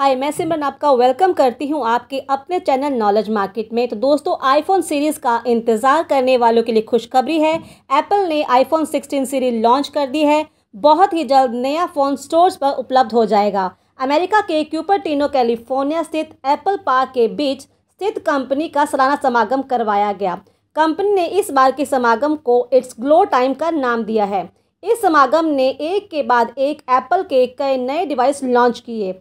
हाय मैं सिमरन आपका वेलकम करती हूं आपके अपने चैनल नॉलेज मार्केट में तो दोस्तों आईफोन सीरीज़ का इंतज़ार करने वालों के लिए खुशखबरी है एप्पल ने आईफोन 16 सीरीज लॉन्च कर दी है बहुत ही जल्द नया फ़ोन स्टोर्स पर उपलब्ध हो जाएगा अमेरिका के टीनो कैलिफोर्निया स्थित एप्पल पार्क के बीच स्थित कंपनी का सालाना समागम करवाया गया कंपनी ने इस बार के समागम को इट्स ग्लो टाइम का नाम दिया है इस समागम ने एक के बाद एक एप्पल के कई नए डिवाइस लॉन्च किए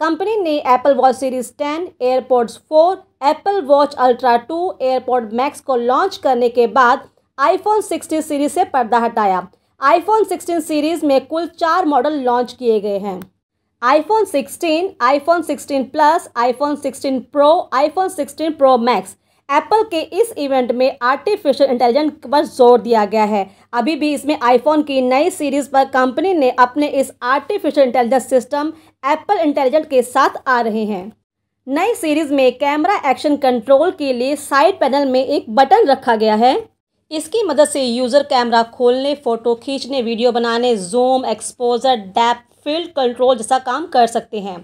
कंपनी ने Apple Watch series 10, AirPods 4, Apple Watch Ultra 2, AirPods Max को लॉन्च करने के बाद आईफोन 16 सीरीज से पर्दा हटाया आईफोन 16 सीरीज में कुल चार मॉडल लॉन्च किए गए हैं iPhone 16, iPhone 16 plus iPhone 16 pro iPhone 16 pro max Apple के इस इवेंट में आर्टिफिशियल इंटेलिजेंट पर जोर दिया गया है अभी भी इसमें आईफोन की नई सीरीज़ पर कंपनी ने अपने इस artificial intelligence system Apple intelligent के साथ आ रहे हैं नई सीरीज़ में कैमरा एक्शन कंट्रोल के लिए साइड पैनल में एक बटन रखा गया है इसकी मदद से यूज़र कैमरा खोलने फ़ोटो खींचने वीडियो बनाने zoom exposure depth field control जैसा काम कर सकते हैं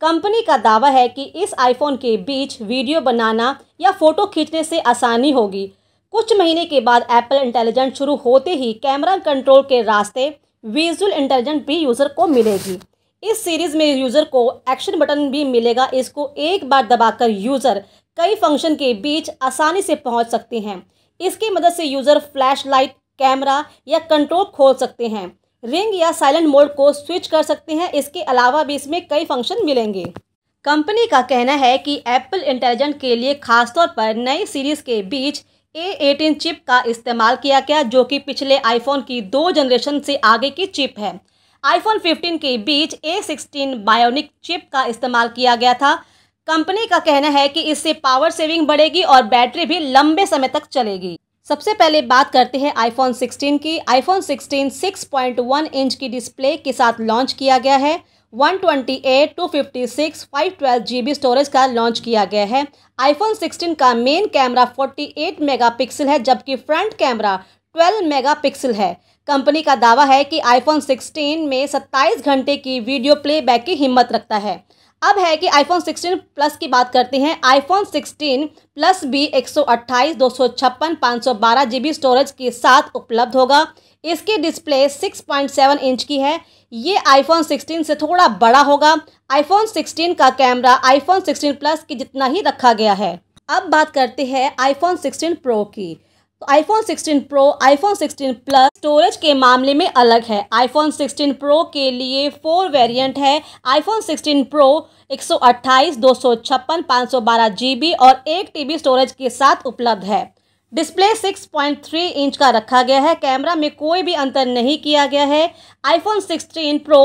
कंपनी का दावा है कि इस आईफोन के बीच वीडियो बनाना या फ़ोटो खींचने से आसानी होगी कुछ महीने के बाद एप्पल इंटेलिजेंट शुरू होते ही कैमरा कंट्रोल के रास्ते विजुअल इंटेलिजेंट भी यूज़र को मिलेगी इस सीरीज़ में यूज़र को एक्शन बटन भी मिलेगा इसको एक बार दबाकर यूज़र कई फंक्शन के बीच आसानी से पहुंच सकते हैं इसकी मदद से यूज़र फ्लैशलाइट कैमरा या कंट्रोल खोल सकते हैं रिंग या साइलेंट मोड को स्विच कर सकते हैं इसके अलावा भी इसमें कई फंक्शन मिलेंगे कंपनी का कहना है कि एप्पल इंटेलिजेंट के लिए खासतौर पर नई सीरीज़ के बीच ए एटीन चिप का इस्तेमाल किया गया जो कि पिछले आईफोन की दो जनरेशन से आगे की चिप है आईफोन 15 के बीच ए सिक्सटीन बायोनिक चिप का इस्तेमाल किया गया था कंपनी का कहना है कि इससे पावर सेविंग बढ़ेगी और बैटरी भी लंबे समय तक चलेगी सबसे पहले बात करते हैं आईफोन 16 की आईफोन 16 6.1 इंच की डिस्प्ले के साथ लॉन्च किया गया है one twenty eight two fifty six five twelve G B storage का लॉन्च किया गया है आईफोन सिक्सटीन का main camera forty eight mega pixel है जबकि front camera twelve mega pixel है कंपनी का दावा है कि आईफोन सिक्सटीन में सत्ताईस घंटे की वीडियो प्लेबैक की हिम्मत रखता है अब है कि आईफोन 16 प्लस की बात करते हैं आईफोन 16 प्लस भी एक सौ अट्ठाईस दो सौ छप्पन पाँच सौ बारह जी बी स्टोरेज के साथ उपलब्ध होगा इसके डिस्प्ले 6.7 इंच की है ये आईफोन 16 से थोड़ा बड़ा होगा आईफोन 16 का कैमरा आईफोन 16 प्लस की जितना ही रखा गया है अब बात करते हैं आईफोन 16 प्रो की तो iPhone 16 pro iPhone 16 plus storage के मामले में अलग है आईफोन 16 प्रो के लिए फोर वेरिएंट है आईफोन 16 प्रो 128, 256, 512 जीबी और एक टीबी स्टोरेज के साथ उपलब्ध है डिस्प्ले 6.3 इंच का रखा गया है कैमरा में कोई भी अंतर नहीं किया गया है आईफोन 16 प्रो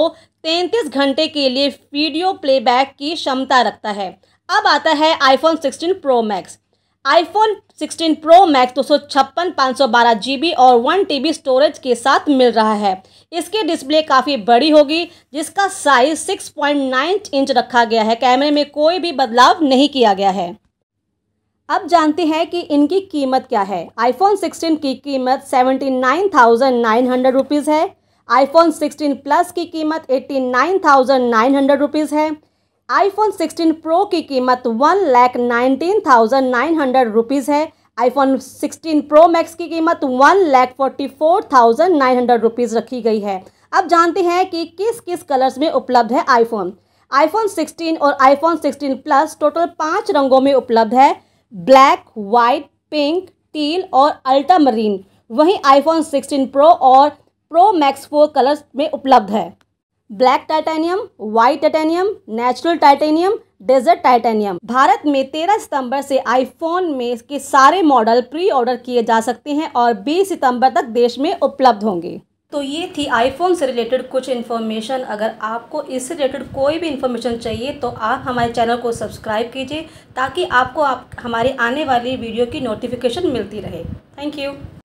33 घंटे के लिए वीडियो प्लेबैक की क्षमता रखता है अब आता है iPhone 16 pro max iPhone 16 pro max दो सौ छप्पन पाँच सौ बारह जी बी और वन टी बी स्टोरेज के साथ मिल रहा है इसकी डिस्प्ले काफ़ी बड़ी होगी जिसका size six point nine inch रखा गया है कैमरे में कोई भी बदलाव नहीं किया गया है अब जानते हैं कि इनकी कीमत क्या है आईफोन 16 की कीमत seventy nine thousand nine hundred rupees है आईफोन 16 प्लस की कीमत eighty nine thousand nine hundred rupees है आईफोन 16 प्रो की कीमत one lakh nineteen thousand nine hundred rupees है आईफोन 16 प्रो मैक्स की कीमत one lakh forty four thousand nine hundred rupees रखी गई है अब जानते हैं कि किस किस कलर्स में उपलब्ध है आईफोन आईफोन 16 और आईफोन 16 प्लस टोटल पाँच रंगों में उपलब्ध है ब्लैक वाइट पिंक टील और अल्ट्रामरीन वहीं आईफोन 16 प्रो और प्रो मैक्स फोर कलर्स में उपलब्ध है black titanium white titanium natural titanium desert titanium Bharat में 13 सितंबर से आईफोन में के सारे मॉडल प्री ऑर्डर किए जा सकते हैं और 20 सितंबर तक देश में उपलब्ध होंगे तो ये थी आईफोन से रिलेटेड कुछ इन्फॉर्मेशन अगर आपको इससे रिलेटेड कोई भी इन्फॉर्मेशन चाहिए तो आप हमारे चैनल को सब्सक्राइब कीजिए ताकि आपको आप हमारे आने वाली वीडियो की नोटिफिकेशन मिलती रहे थैंक यू